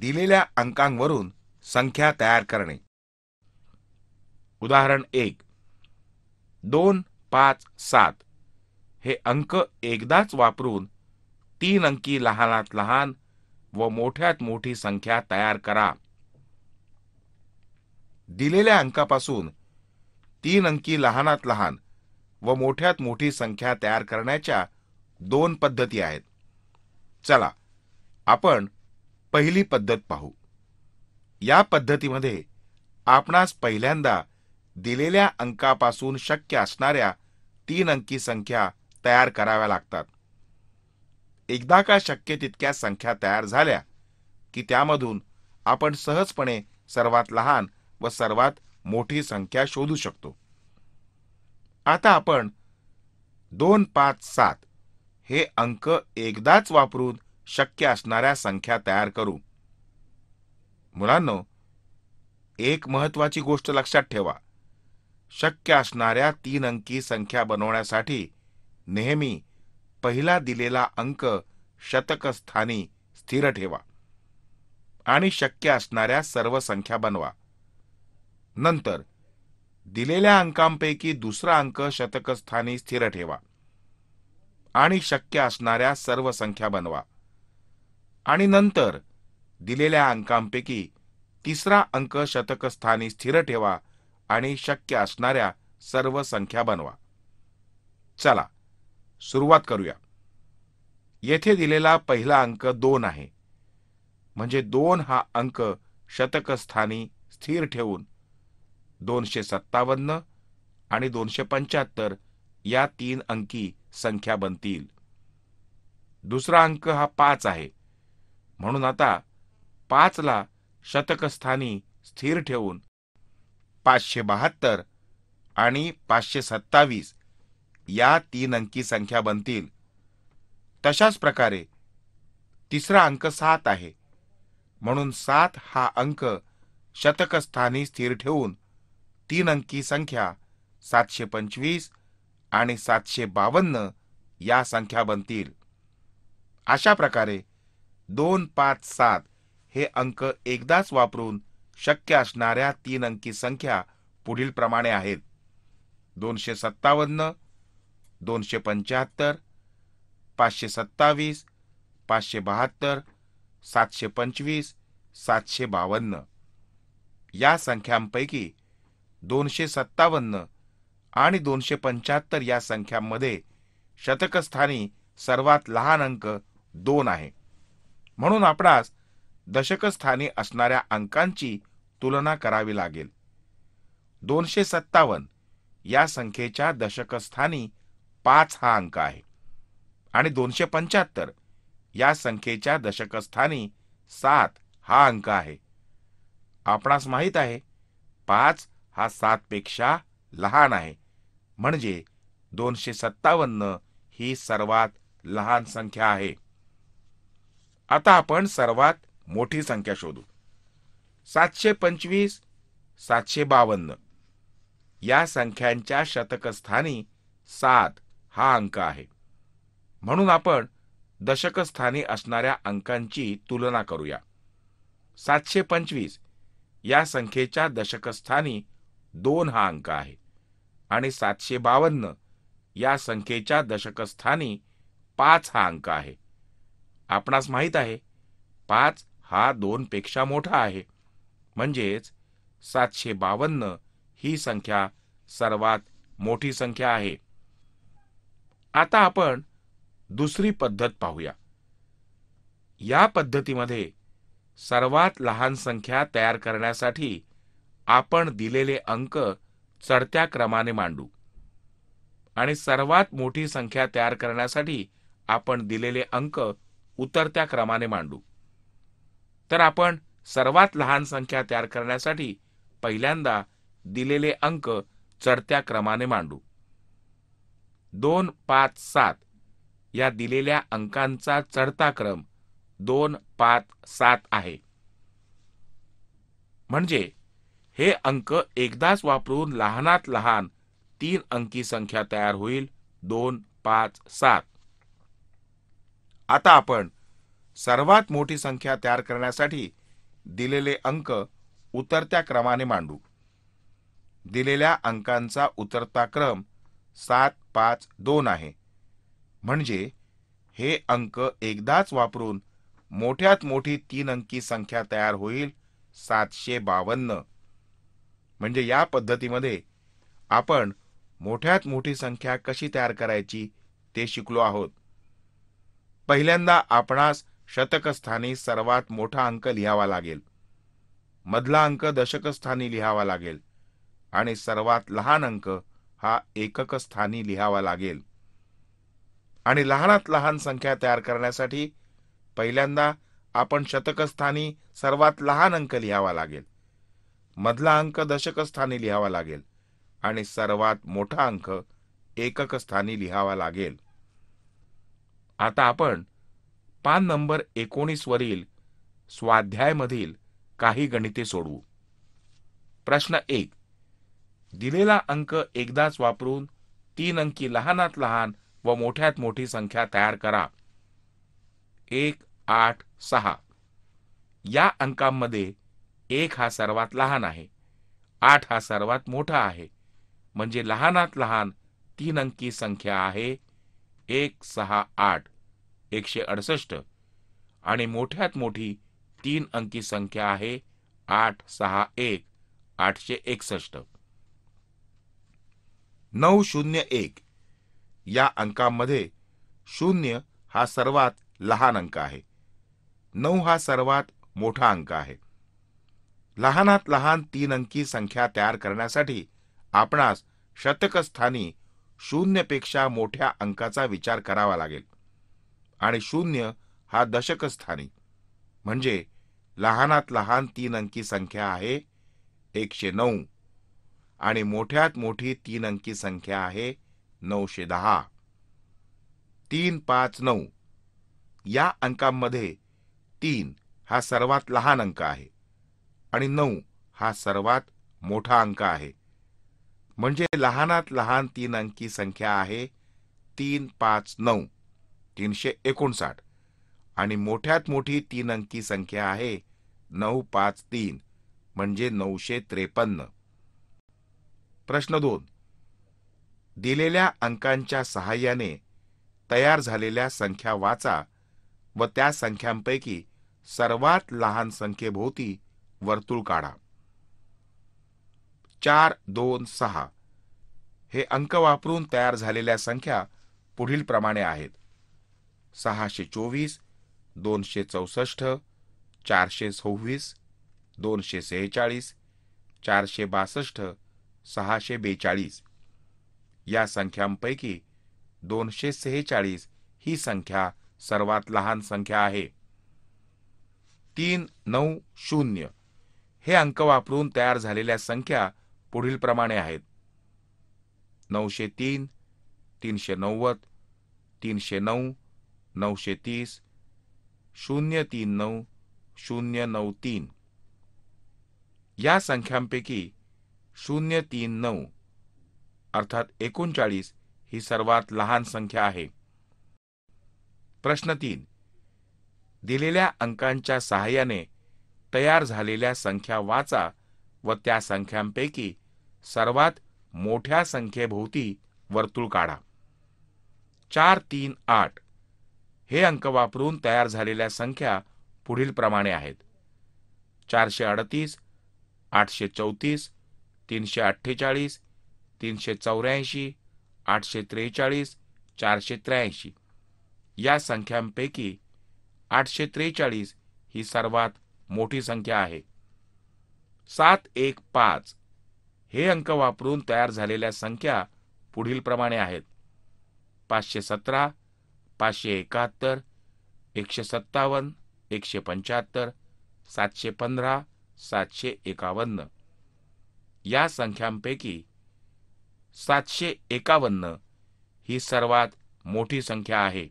दिलेल्या अंकांवरून संख्या तयार करणे उदाहरण एक दोन पाच सात हे अंक एकदाच वापरून तीन अंकी लहानात लहान व मोठ्यात मोठी संख्या तयार करा दिलेल्या अंकापासून तीन अंकी लहानात लहान व मोठ्यात मोठी संख्या तयार करण्याच्या दोन पद्धती आहेत चला आपण पहिली पद्धत पाहू या पद्धतीमध्ये आपणास पहिल्यांदा दिलेल्या अंकापासून शक्य असणाऱ्या तीन अंकी संख्या तयार कराव्या लागतात एकदा का शक्य तितक्या संख्या तयार झाल्या की त्यामधून आपण सहजपणे सर्वात लहान व सर्वात मोठी संख्या शोधू शकतो आता आपण दोन पाच सात हे अंक एकदाच वापरून शक्य असणाऱ्या संख्या तयार करू मुलांनो एक महत्वाची गोष्ट लक्षात ठेवा शक्य असणाऱ्या तीन अंकी संख्या बनवण्यासाठी नेहमी पहिला दिलेला अंक शतकस्थानी स्थिर ठेवा आणि शक्य असणाऱ्या सर्व संख्या बनवा नंतर दिलेल्या अंकांपैकी दुसरा अंक शतकस्थानी स्थिर ठेवा आणि शक्य असणाऱ्या सर्व संख्या बनवा आणि नंतर दिलेल्या अंकांपैकी तिसरा अंक शतकस्थानी स्थिर ठेवा आणि शक्य असणाऱ्या सर्व संख्या बनवा चला सुरुवात करूया येथे दिलेला पहिला अंक दोन आहे म्हणजे दोन हा अंक शतकस्थानी स्थिर ठेवून दोनशे सत्तावन्न आणि दोनशे पंच्याहत्तर या तीन अंकी संख्या बनतील दुसरा अंक हा पाच आहे म्हणून आता पाचला शतकस्थानी स्थिर ठेवून पाचशे बहात्तर आणि पाचशे सत्तावीस या तीन अंकी संख्या बनतील तशाच प्रकारे तिसरा अंक सात आहे म्हणून सात हा अंक शतकस्थानी स्थिर ठेवून तीन अंकी संख्या सातशे पंचवीस आणि सातशे बावन्न या संख्या बनतील अशा प्रकारे दोन पाच सात हे अंक एकदाच वापरून शक्य असणाऱ्या तीन अंकी संख्या पुढील प्रमाणे आहेत दोनशे सत्तावन्न दोनशे पंच्याहत्तर पाचशे सत्तावीस पाचशे बहात्तर सातशे पंचवीस सातशे बावन्न या संख्यांपैकी दोनशे सत्तावन्न आणि दोनशे पंच्याहत्तर या संख्यांमध्ये शतकस्थानी सर्वात लहान अंक दोन आहे म्हणून आपणास दशकस्थानी असणाऱ्या अंकांची तुलना करावी लागेल दोनशे सत्तावन्न या संख्येच्या दशकस्थानी पाच हा अंक आहे आणि दोनशे पंच्याहत्तर या संख्येच्या दशकस्थानी सात हा अंक आहे आपणास माहीत आहे पाच हा सातपेक्षा लहान आहे म्हणजे दोनशे सत्तावन्न ही सर्वात लहान संख्या आहे आता आपण सर्वात मोठी संख्या शोधू सातशे पंचवीस सातशे बावन्न या संख्यांच्या शतकस्थानी सात हा अंक आहे म्हणून आपण दशकस्थानी असणाऱ्या अंकांची तुलना करूया सातशे पंचवीस या संख्येच्या दशकस्थानी दोन हा अंक आहे आणि सातशे बावन्न या संख्येच्या दशकस्थानी पाच हा अंक आहे आपणास माहीत आहे पाच हा दोन पेक्षा मोठा आहे म्हणजेच सातशे बावन्न ही संख्या सर्वात मोठी संख्या आहे आता आपण दुसरी पद्धत पाहूया या पद्धतीमध्ये सर्वात लहान संख्या तयार करण्यासाठी आपण दिलेले अंक चढत्या क्रमाने मांडू आणि सर्वात मोठी संख्या तयार करण्यासाठी आपण दिलेले अंक उतरत्या क्रमाने मांडू तर आपण सर्वात लहान संख्या तयार करण्यासाठी पहिल्यांदा दिलेले अंक चढत्या क्रमाने मांडू दोन पाच सात या दिलेल्या अंकांचा चढता क्रम दोन पाच सात आहे म्हणजे हे अंक एकदाच वापरून लहानात लहान तीन अंकी संख्या तयार होईल दोन पाच सात आता आपण सर्वात मोठी संख्या तयार करण्यासाठी दिलेले अंक उतरत्या क्रमाने मांडू दिलेल्या अंकांचा उतरता क्रम सात पाच दोन आहे म्हणजे हे अंक एकदाच वापरून मोठ्यात मोठी तीन अंकी संख्या तयार होईल सातशे बावन्न म्हणजे या पद्धतीमध्ये आपण मोठ्यात मोठी संख्या कशी तयार करायची ते शिकलो आहोत पहिल्यांदा आपणास शतकस्थानी सर्वात मोठा अंक लिहावा लागेल मधला अंक दशकस्थानी लिहावा लागेल आणि सर्वात लहान अंक हा एककस्थानी लिहावा लागेल आणि लहानात लहान संख्या तयार करण्यासाठी पहिल्यांदा आपण शतकस्थानी सर्वात लहान अंक लिहावा लागेल मधला अंक दशकस्थानी लिहावा लागेल आणि सर्वात मोठा अंक एककस्थानी लिहावा लागेल आता आपण पान नंबर एकोणीसवरील स्वाध्यायमधील काही गणिते सोडवू प्रश्न एक दिलेला अंक एकदाच वापरून तीन अंकी लहानात लहान व मोठ्यात मोठी संख्या तयार करा एक आठ सहा या अंकांमध्ये एक हा सर्वात लहान आहे आठ हा सर्वात मोठा आहे म्हणजे लहानात लहान तीन अंकी संख्या आहे एक सहा आठ एकशे अडसष्ट आणि मोठ्यात मोठी तीन अंकी संख्या आहे आठ सहा एक आठशे एकसष्ट नऊ शून्य एक या अंकामध्ये शून्य हा सर्वात लहान अंक आहे नऊ हा सर्वात मोठा अंक आहे लहानात लहान तीन अंकी संख्या तयार करण्यासाठी आपणास शतकस्थानी शून्यपेक्षा मोठ्या अंकाचा विचार करावा लागेल आणि शून्य हा दशकस्थानी म्हणजे लहानात लहान तीन अंकी संख्या आहे एकशे नऊ आणि मोठ्यात मोठी तीन अंकी संख्या आहे नऊशे दहा तीन पाच नऊ या अंकांमध्ये तीन हा सर्वात लहान अंक आहे आणि नऊ हा सर्वात मोठा अंक आहे म्हणजे लहानात लहान तीन अंकी संख्या आहे तीन पाच नऊ तीनशे एकोणसाठ आणि मोठ्यात मोठी तीन अंकी संख्या आहे नऊ पाच तीन म्हणजे नऊशे त्रेपन्न प्रश्न दोन दिलेल्या अंकांच्या सहाय्याने तयार झालेल्या संख्या वाचा व त्या संख्यांपैकी सर्वात लहान संख्येभोवती वर्तुळ काढा चार दोन सहा हे अंक वापरून तयार झालेल्या संख्या पुढील प्रमाणे आहेत सहाशे चोवीस दोनशे चौसष्ट चारशे सव्वीस दोनशे सेहेचाळीस चारशे बासष्ट सहाशे बेचाळीस या संख्यांपैकी दोनशे सेहेचाळीस ही संख्या सर्वात लहान संख्या आहे तीन नऊ शून्य हे अंक वापरून तयार झालेल्या संख्या प्रमाणे आहेत नऊशे तीन तीनशे नव्वद तीनशे नऊ नऊशे तीस शून्य तीन नऊ शून्य नऊ तीन या संख्यांपैकी शून्य तीन नऊ अर्थात एकोणचाळीस ही सर्वात लहान संख्या आहे प्रश्न तीन दिलेल्या अंकांच्या सहाय्याने तयार झालेल्या संख्या वाचा व त्या संख्यांपैकी सर्वात मोठ्या संख्येभोवती वर्तुळ काढा चार तीन आठ हे अंक वापरून तयार झालेल्या संख्या पुढील प्रमाणे आहेत चारशे अडतीस आठशे चौतीस तीनशे अठ्ठेचाळीस तीनशे चौऱ्याऐंशी आठशे त्रेचाळीस चारशे त्र्याऐंशी या संख्यांपैकी आठशे त्रेचाळीस ही सर्वात मोठी संख्या आहे सात एक पाच हे अंक वापरून तयार झालेल्या संख्या पुढीलप्रमाणे आहेत पाचशे सतरा पाचशे एकाहत्तर एकशे सत्तावन्न एकशे पंच्याहत्तर सातशे पंधरा सातशे एकावन्न या संख्यांपैकी सातशे एकावन्न ही सर्वात मोठी संख्या आहे